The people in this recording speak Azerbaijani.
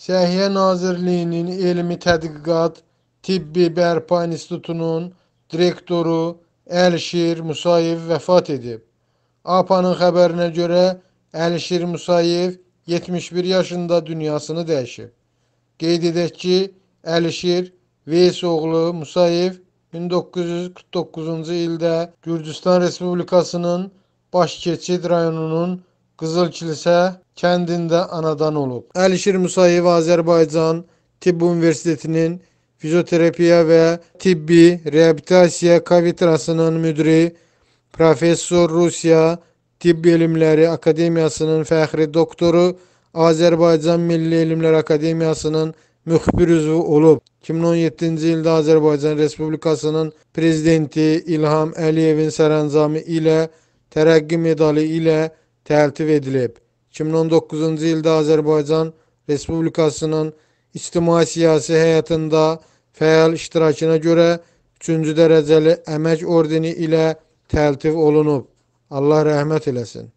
Səhiyyə Nazirliyinin Elmi Tədqiqat Tibbi Bərpa İnstitutunun direktoru Əlşir Musayev vəfat edib. APA-nın xəbərinə görə Əlşir Musayev 71 yaşında dünyasını dəyişib. Qeyd edək ki, Əlişir Veys oğlu Musayev 1949-cu ildə Gürcüstan Respublikasının Başkeçid rayonunun Qızılkilisə kəndində anadan olub. Əlişir Musayev Azərbaycan Tibb Universitetinin fizioterapiya və tibbi reabilitasiya kafedrasının müdiri professor Rusiya Tibb Elmləri Akademiyasının fəxri doktoru Azərbaycan Milli Elmlər Akademiyasının müxbir üzvü olub. 2017-ci ildə Azərbaycan Respublikasının prezidenti İlham Əliyevin sərəncamı ilə tərəqqi medalı ilə tertip edilib, 2019-cu Azerbaycan Respublikasının ictimai siyasi həyatında fəal iştirakına görə 3-cü dərəcəli əmək ordeni ilə təltif olunub. Allah rahmet eləsin.